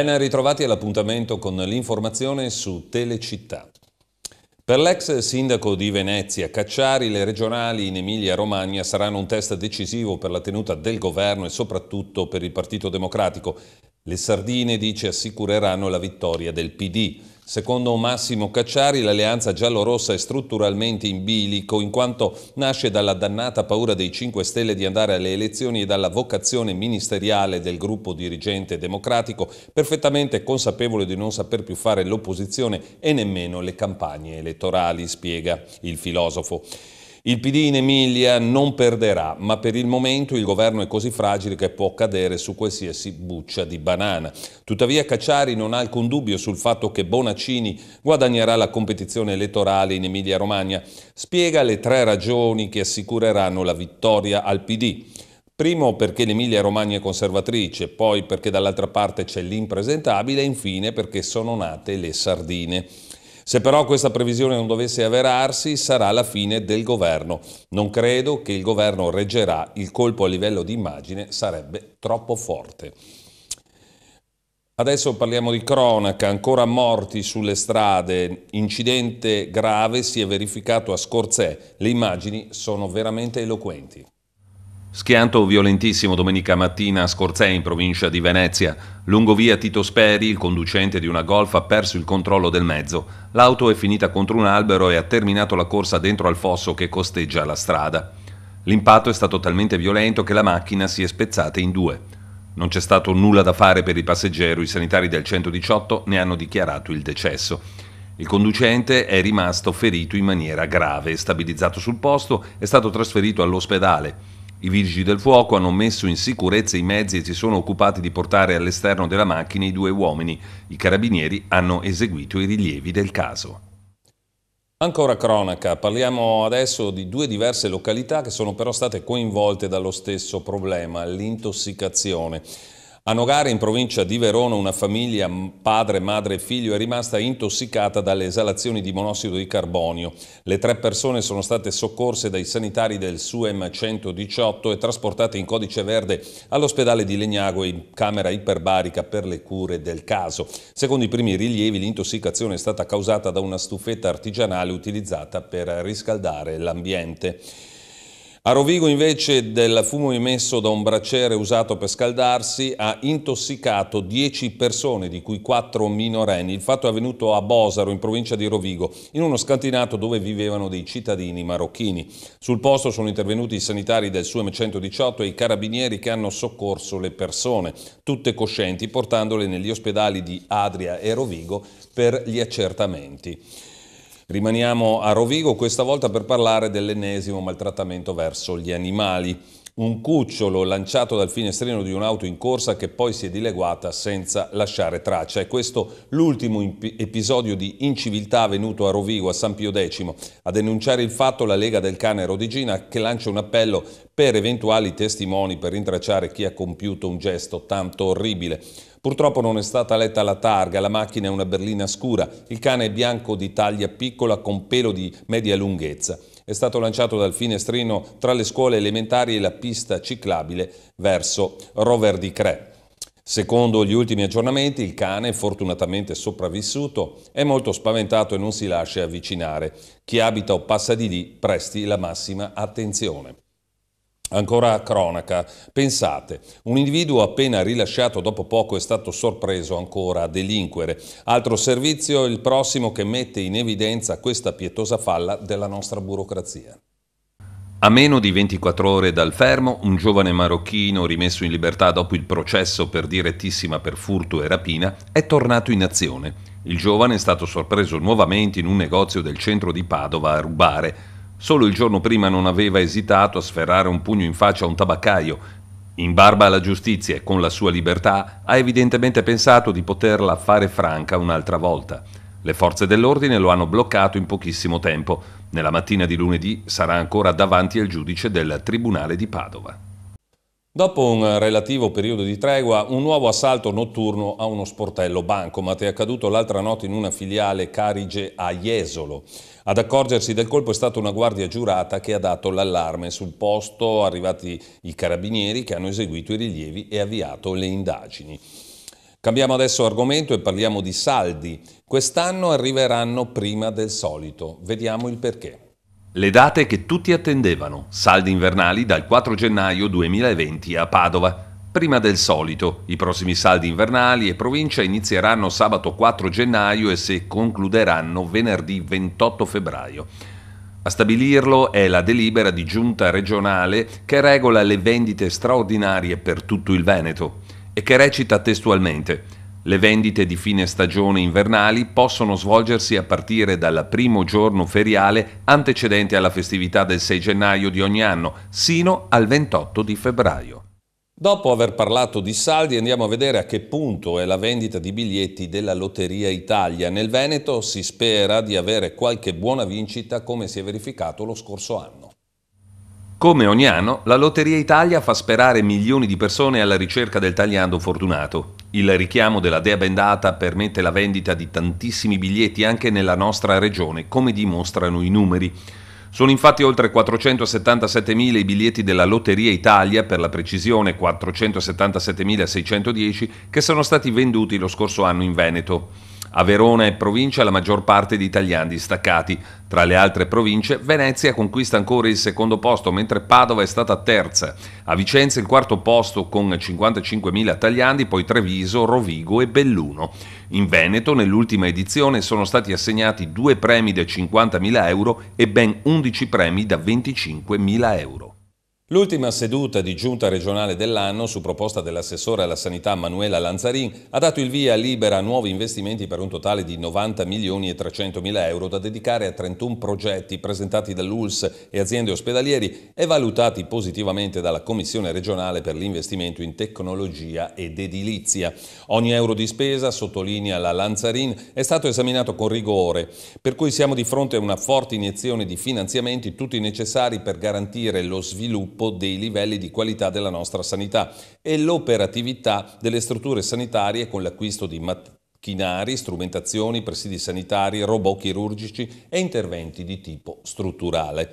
Ben ritrovati all'appuntamento con l'informazione su Telecittà. Per l'ex sindaco di Venezia Cacciari le regionali in Emilia-Romagna saranno un test decisivo per la tenuta del governo e soprattutto per il Partito Democratico. Le sardine, dice, assicureranno la vittoria del PD. Secondo Massimo Cacciari l'alleanza giallorossa è strutturalmente in bilico in quanto nasce dalla dannata paura dei 5 Stelle di andare alle elezioni e dalla vocazione ministeriale del gruppo dirigente democratico perfettamente consapevole di non saper più fare l'opposizione e nemmeno le campagne elettorali, spiega il filosofo. Il PD in Emilia non perderà, ma per il momento il governo è così fragile che può cadere su qualsiasi buccia di banana. Tuttavia Cacciari non ha alcun dubbio sul fatto che Bonaccini guadagnerà la competizione elettorale in Emilia-Romagna. Spiega le tre ragioni che assicureranno la vittoria al PD. Primo perché l'Emilia Romagna è conservatrice, poi perché dall'altra parte c'è l'impresentabile e infine perché sono nate le sardine. Se però questa previsione non dovesse avverarsi, sarà la fine del governo. Non credo che il governo reggerà, il colpo a livello di immagine sarebbe troppo forte. Adesso parliamo di cronaca, ancora morti sulle strade, incidente grave si è verificato a Scorzè, le immagini sono veramente eloquenti. Schianto violentissimo domenica mattina a Scorzè in provincia di Venezia. Lungo via Tito Speri, il conducente di una golf ha perso il controllo del mezzo. L'auto è finita contro un albero e ha terminato la corsa dentro al fosso che costeggia la strada. L'impatto è stato talmente violento che la macchina si è spezzata in due. Non c'è stato nulla da fare per il passeggero, i sanitari del 118 ne hanno dichiarato il decesso. Il conducente è rimasto ferito in maniera grave, stabilizzato sul posto, è stato trasferito all'ospedale. I vigili del fuoco hanno messo in sicurezza i mezzi e si sono occupati di portare all'esterno della macchina i due uomini. I carabinieri hanno eseguito i rilievi del caso. Ancora cronaca, parliamo adesso di due diverse località che sono però state coinvolte dallo stesso problema, l'intossicazione. A Nogare, in provincia di Verona, una famiglia, padre, madre e figlio, è rimasta intossicata dalle esalazioni di monossido di carbonio. Le tre persone sono state soccorse dai sanitari del SUEM 118 e trasportate in codice verde all'ospedale di Legnago in camera iperbarica per le cure del caso. Secondo i primi rilievi, l'intossicazione è stata causata da una stufetta artigianale utilizzata per riscaldare l'ambiente. A Rovigo invece del fumo emesso da un braciere usato per scaldarsi ha intossicato 10 persone, di cui 4 minorenni. Il fatto è avvenuto a Bosaro, in provincia di Rovigo, in uno scantinato dove vivevano dei cittadini marocchini. Sul posto sono intervenuti i sanitari del SUEM 118 e i carabinieri che hanno soccorso le persone, tutte coscienti, portandole negli ospedali di Adria e Rovigo per gli accertamenti. Rimaniamo a Rovigo questa volta per parlare dell'ennesimo maltrattamento verso gli animali un cucciolo lanciato dal finestrino di un'auto in corsa che poi si è dileguata senza lasciare traccia. È questo l'ultimo episodio di inciviltà avvenuto a Rovigo, a San Pio X. A denunciare il fatto la Lega del Cane Rodigina che lancia un appello per eventuali testimoni per rintracciare chi ha compiuto un gesto tanto orribile. Purtroppo non è stata letta la targa, la macchina è una berlina scura, il cane è bianco di taglia piccola con pelo di media lunghezza è stato lanciato dal finestrino tra le scuole elementari e la pista ciclabile verso Rover di Cre. Secondo gli ultimi aggiornamenti, il cane, fortunatamente sopravvissuto, è molto spaventato e non si lascia avvicinare. Chi abita o passa di lì presti la massima attenzione. Ancora cronaca, pensate, un individuo appena rilasciato dopo poco è stato sorpreso ancora a delinquere. Altro servizio, il prossimo che mette in evidenza questa pietosa falla della nostra burocrazia. A meno di 24 ore dal fermo, un giovane marocchino rimesso in libertà dopo il processo per direttissima per furto e rapina è tornato in azione. Il giovane è stato sorpreso nuovamente in un negozio del centro di Padova a rubare. Solo il giorno prima non aveva esitato a sferrare un pugno in faccia a un tabaccaio. In barba alla giustizia e con la sua libertà, ha evidentemente pensato di poterla fare franca un'altra volta. Le forze dell'ordine lo hanno bloccato in pochissimo tempo. Nella mattina di lunedì sarà ancora davanti al giudice del Tribunale di Padova. Dopo un relativo periodo di tregua, un nuovo assalto notturno a uno sportello bancomat è accaduto l'altra notte in una filiale Carige a Jesolo. Ad accorgersi del colpo è stata una guardia giurata che ha dato l'allarme. Sul posto arrivati i carabinieri che hanno eseguito i rilievi e avviato le indagini. Cambiamo adesso argomento e parliamo di saldi. Quest'anno arriveranno prima del solito. Vediamo il perché. Le date che tutti attendevano, saldi invernali dal 4 gennaio 2020 a Padova. Prima del solito, i prossimi saldi invernali e provincia inizieranno sabato 4 gennaio e si concluderanno venerdì 28 febbraio. A stabilirlo è la delibera di giunta regionale che regola le vendite straordinarie per tutto il Veneto e che recita testualmente le vendite di fine stagione invernali possono svolgersi a partire dal primo giorno feriale antecedente alla festività del 6 gennaio di ogni anno, sino al 28 di febbraio. Dopo aver parlato di saldi andiamo a vedere a che punto è la vendita di biglietti della Lotteria Italia. Nel Veneto si spera di avere qualche buona vincita come si è verificato lo scorso anno. Come ogni anno, la Lotteria Italia fa sperare milioni di persone alla ricerca del tagliando fortunato. Il richiamo della Dea Bendata permette la vendita di tantissimi biglietti anche nella nostra regione, come dimostrano i numeri. Sono infatti oltre 477.000 i biglietti della Lotteria Italia, per la precisione 477.610, che sono stati venduti lo scorso anno in Veneto. A Verona e provincia la maggior parte di italiani distaccati. Tra le altre province, Venezia conquista ancora il secondo posto, mentre Padova è stata terza. A Vicenza il quarto posto con 55.000 italiani, poi Treviso, Rovigo e Belluno. In Veneto, nell'ultima edizione, sono stati assegnati due premi da 50.000 euro e ben 11 premi da 25.000 euro. L'ultima seduta di giunta regionale dell'anno, su proposta dell'assessore alla sanità Manuela Lanzarin, ha dato il via libera a nuovi investimenti per un totale di 90 milioni e 300 mila euro da dedicare a 31 progetti presentati dall'ULS e aziende ospedalieri e valutati positivamente dalla Commissione regionale per l'investimento in tecnologia ed edilizia. Ogni euro di spesa, sottolinea la Lanzarin, è stato esaminato con rigore, per cui siamo di fronte a una forte iniezione di finanziamenti tutti necessari per garantire lo sviluppo sviluppo dei livelli di qualità della nostra sanità e l'operatività delle strutture sanitarie con l'acquisto di macchinari, strumentazioni, presidi sanitari, robot chirurgici e interventi di tipo strutturale.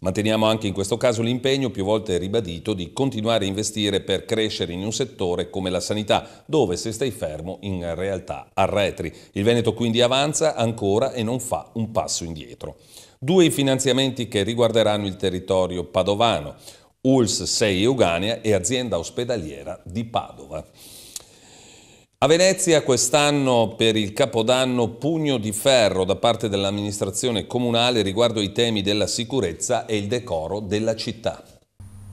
Manteniamo anche in questo caso l'impegno più volte ribadito di continuare a investire per crescere in un settore come la sanità, dove se stai fermo in realtà arretri. Il Veneto quindi avanza ancora e non fa un passo indietro. Due i finanziamenti che riguarderanno il territorio padovano. ULS 6 Euganea e azienda ospedaliera di Padova. A Venezia quest'anno per il Capodanno pugno di ferro da parte dell'amministrazione comunale riguardo i temi della sicurezza e il decoro della città.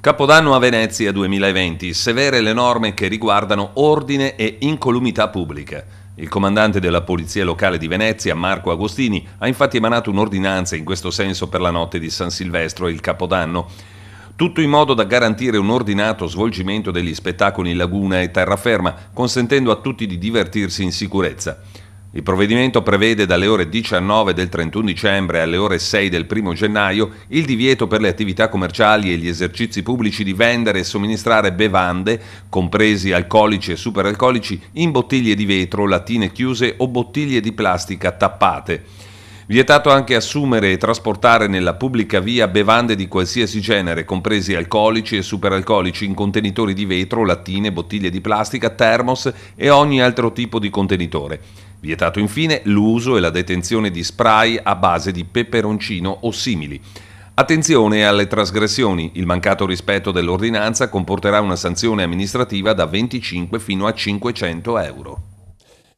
Capodanno a Venezia 2020, severe le norme che riguardano ordine e incolumità pubblica. Il comandante della Polizia Locale di Venezia, Marco Agostini, ha infatti emanato un'ordinanza in questo senso per la notte di San Silvestro e il Capodanno tutto in modo da garantire un ordinato svolgimento degli spettacoli in laguna e terraferma, consentendo a tutti di divertirsi in sicurezza. Il provvedimento prevede dalle ore 19 del 31 dicembre alle ore 6 del 1 gennaio il divieto per le attività commerciali e gli esercizi pubblici di vendere e somministrare bevande, compresi alcolici e superalcolici, in bottiglie di vetro, latine chiuse o bottiglie di plastica tappate. Vietato anche assumere e trasportare nella pubblica via bevande di qualsiasi genere, compresi alcolici e superalcolici, in contenitori di vetro, lattine, bottiglie di plastica, termos e ogni altro tipo di contenitore. Vietato infine l'uso e la detenzione di spray a base di peperoncino o simili. Attenzione alle trasgressioni, il mancato rispetto dell'ordinanza comporterà una sanzione amministrativa da 25 fino a 500 euro.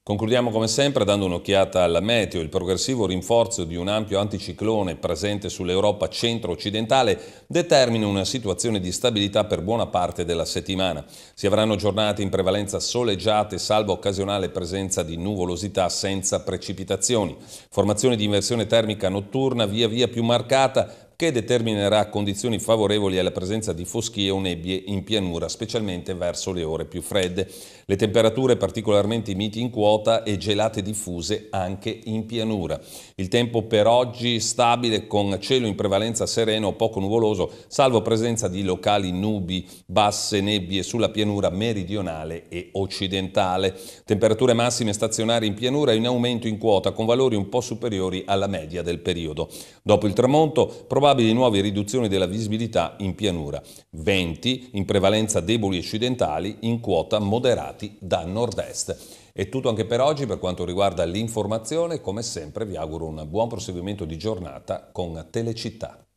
Concludiamo come sempre dando un'occhiata alla meteo. Il progressivo rinforzo di un ampio anticiclone presente sull'Europa centro-occidentale determina una situazione di stabilità per buona parte della settimana. Si avranno giornate in prevalenza soleggiate, salvo occasionale presenza di nuvolosità senza precipitazioni. Formazione di inversione termica notturna via via più marcata che determinerà condizioni favorevoli alla presenza di foschie o nebbie in pianura, specialmente verso le ore più fredde. Le temperature particolarmente miti in quota e gelate diffuse anche in pianura. Il tempo per oggi stabile con cielo in prevalenza sereno o poco nuvoloso, salvo presenza di locali nubi, basse nebbie sulla pianura meridionale e occidentale. Temperature massime stazionari in pianura in aumento in quota con valori un po' superiori alla media del periodo. Dopo il tramonto, probabilmente probabili nuove riduzioni della visibilità in pianura, venti in prevalenza deboli e occidentali in quota moderati da nord-est. È tutto anche per oggi per quanto riguarda l'informazione, come sempre vi auguro un buon proseguimento di giornata con Telecittà.